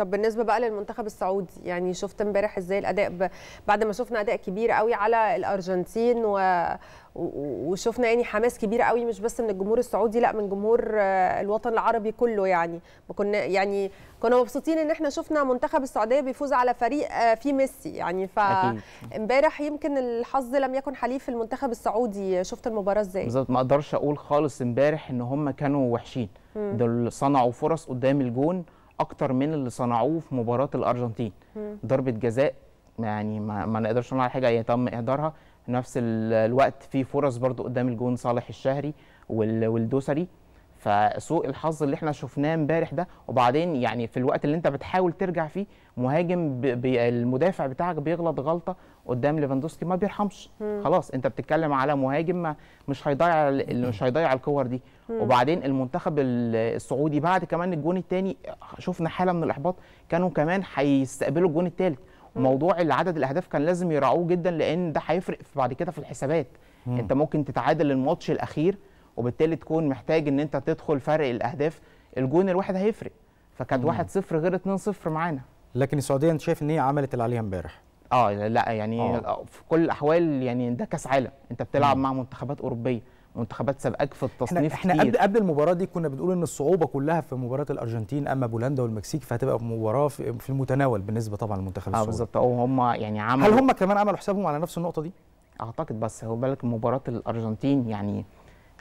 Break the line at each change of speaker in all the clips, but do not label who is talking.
طب بالنسبه بقى للمنتخب السعودي يعني شفت امبارح ازاي الاداء بعد ما شفنا اداء كبير قوي على الارجنتين و... وشفنا يعني حماس كبير قوي مش بس من الجمهور السعودي لا من جمهور آه، الوطن العربي كله يعني كنا يعني كنا مبسوطين ان احنا شفنا منتخب السعوديه بيفوز على فريق آه، فيه ميسي يعني ف امبارح يمكن الحظ لم يكن حليف المنتخب السعودي شفت المباراه ازاي بالظبط ما اقدرش اقول خالص امبارح ان هم كانوا وحشين دول صنعوا فرص قدام الجون اكتر من اللي صنعوه في مباراه الارجنتين ضربه جزاء يعني ما, ما نقدرش نقول على حاجه هي تم اهدارها نفس الوقت في فرص برضو قدام الجون صالح الشهري والدوسري فسوء الحظ اللي احنا شفناه امبارح ده وبعدين يعني في الوقت اللي انت بتحاول ترجع فيه مهاجم بي المدافع بتاعك بيغلط غلطه قدام ليفاندوسكي ما بيرحمش مم. خلاص انت بتتكلم على مهاجم ما مش هيضيع اللي مش هيضيع الكور دي مم. وبعدين المنتخب السعودي بعد كمان الجون الثاني شفنا حاله من الاحباط كانوا كمان هيستقبلوا الجون الثالث وموضوع العدد الاهداف كان لازم يراعوه جدا لان ده هيفرق بعد كده في الحسابات مم. انت ممكن تتعادل الماتش الاخير وبالتالي تكون محتاج ان انت تدخل فرق الاهداف الجون الواحد هيفرق فكانت 1-0 غير 2-0 معانا لكن السعوديه انت شايف ان هي عملت اللي عليها امبارح اه لا يعني أوه. آه، في كل الاحوال يعني ده كاس عالم انت بتلعب مم. مع منتخبات اوروبيه منتخبات سابقاك في التصنيف احنا, احنا قبل قبل المباراه دي كنا بنقول ان الصعوبه كلها في مباراه الارجنتين اما بولندا والمكسيك فهتبقى مباراه في المتناول بالنسبه طبعا للمنتخب آه، السعودي اه بالظبط هم يعني عملوا هل هم كمان عملوا حسابهم على نفس النقطه دي؟ اعتقد بس هو بالك مباراه الارجنتين يعني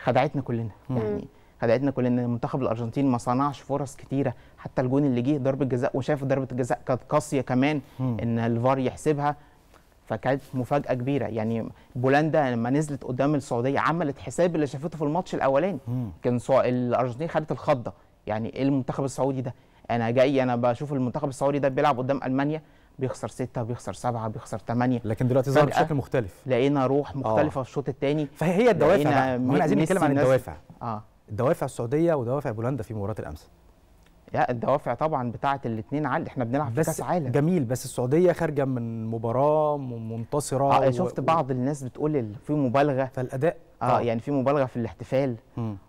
خدعتنا كلنا يعني خدعتنا كلنا منتخب الارجنتين ما صنعش فرص كتيره حتى الجون اللي جه ضربه جزاء وشاف ضربه الجزاء كانت قاسيه كمان مم. ان الفار يحسبها فكانت مفاجاه كبيره يعني بولندا لما نزلت قدام السعوديه عملت حساب اللي شافته في الماتش الاولاني كان الارجنتين خدت الخضه يعني ايه المنتخب السعودي ده انا جاي انا بشوف المنتخب السعودي ده بيلعب قدام المانيا بيخسر ستة بيخسر سبعة بيخسر ثمانية لكن دلوقتي ظهر بشكل مختلف لقينا روح مختلفة آه. في الشوط الثاني فهي الدوافع احنا عايزين نتكلم عن الدوافع اه الدوافع السعوديه ودوافع بولندا في مباراه الامس لا الدوافع طبعا بتاعه الاثنين عال احنا بنلعب في كاس عالم جميل بس السعوديه خارجه من مباراه منتصره آه شفت بعض الناس بتقول في مبالغه فالاداء اه, آه. يعني في مبالغه في الاحتفال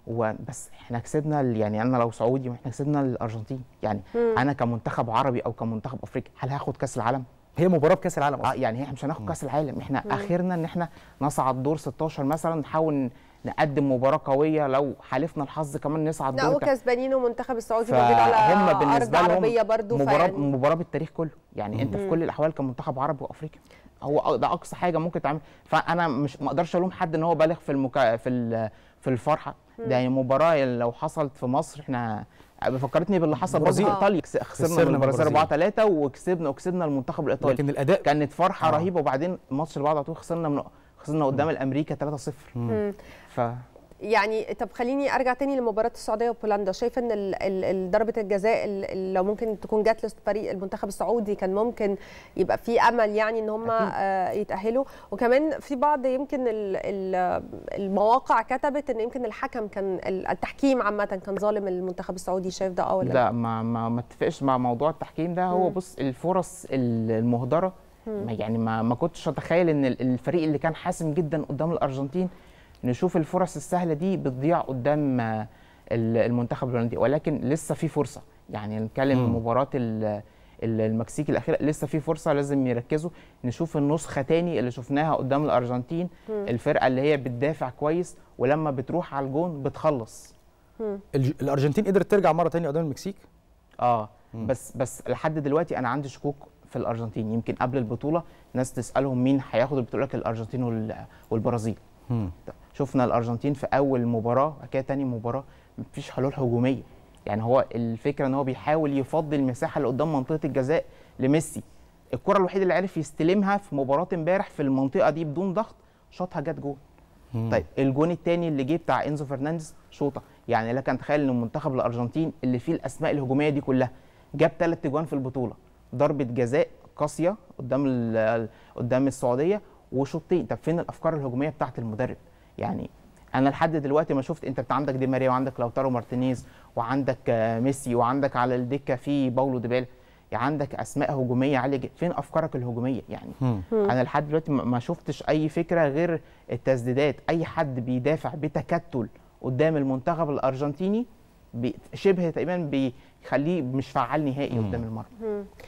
وبس احنا كسبنا يعني انا لو سعودي واحنا كسبنا الارجنتين يعني مم. انا كمنتخب عربي او كمنتخب افريقي هل هاخد كاس العالم هي مباراه بكاس العالم اه يعني احنا مش هناخد كاس العالم احنا مم. اخرنا ان احنا نصعد دور 16 مثلا نحاول نقدم مباراه قويه لو حالفنا الحظ كمان نصعد لا وكسبانين ومنتخب السعودي موجود على بالنسبه أرض عربيه برضو مباراه مباراه بالتاريخ كله يعني انت في كل الاحوال كمنتخب عربي وافريقي هو ده اقصى حاجه ممكن تعمل فانا مش ما اقدرش الوم حد ان هو بالغ في المكا... في في الفرحه ده يعني مباراه لو حصلت في مصر احنا فكرتني باللي حصل برازيل ايطاليا خسرنا من البرازيل 4 3 وكسبنا وكسبنا المنتخب الايطالي لكن الاداء كانت فرحه آه. رهيبه وبعدين الماتش اللي بعده على طول خسرنا من خسرنا قدام الامريكا 3-0 ف يعني طب خليني ارجع تاني لمباراه السعوديه وبولندا شايف ان ضربه الجزاء لو ممكن تكون جات لفريق المنتخب السعودي كان ممكن يبقى في امل يعني ان هم آه يتاهلوا وكمان في بعض يمكن ال ال المواقع كتبت ان يمكن الحكم كان التحكيم عامه كان ظالم المنتخب السعودي شايف ده اه لا لا ما ما اتفقش مع موضوع التحكيم ده هو بص الفرص المهدره ما يعني ما, ما كنتش اتخيل ان الفريق اللي كان حاسم جدا قدام الارجنتين نشوف الفرص السهله دي بتضيع قدام المنتخب الهولندي ولكن لسه في فرصه يعني نتكلم مباراه المكسيك الاخيره لسه في فرصه لازم يركزوا نشوف النسخه تاني اللي شفناها قدام الارجنتين م. الفرقه اللي هي بتدافع كويس ولما بتروح على الجون بتخلص الارجنتين قدرت ترجع مره تانية قدام المكسيك اه م. بس بس لحد دلوقتي انا عندي شكوك في الارجنتين يمكن قبل البطوله ناس تسالهم مين هياخد البطوله لك الارجنتين والبرازيل شفنا الارجنتين في اول مباراه كده تاني مباراه مفيش حلول هجوميه يعني هو الفكره ان هو بيحاول يفضي المساحه اللي قدام منطقه الجزاء لميسي الكره الوحيده اللي عرف يستلمها في مباراه امبارح في المنطقه دي بدون ضغط شاطها جت جول طيب الجون الثاني اللي جه بتاع انزو فرنانديز شوطه يعني لك ان تخيل ان منتخب الارجنتين اللي فيه الاسماء الهجوميه دي كلها جاب ثلاث اجوان في البطوله ضربه جزاء قاسيه قدام قدام السعوديه وشوطين طب فين الافكار الهجوميه بتاعه المدرب يعني انا لحد دلوقتي ما شفت انت بتاع عندك دي ماريا وعندك لوتارو مارتينيز وعندك آه، ميسي وعندك على الدكه في باولو ديبال يعني عندك اسماء هجوميه عاليه جدا فين افكارك الهجوميه يعني انا لحد دلوقتي ما شفتش اي فكره غير التسديدات اي حد بيدافع بتكتل قدام المنتخب الارجنتيني شبه تقريبا بيخليه مش فعال نهائي قدام المرمى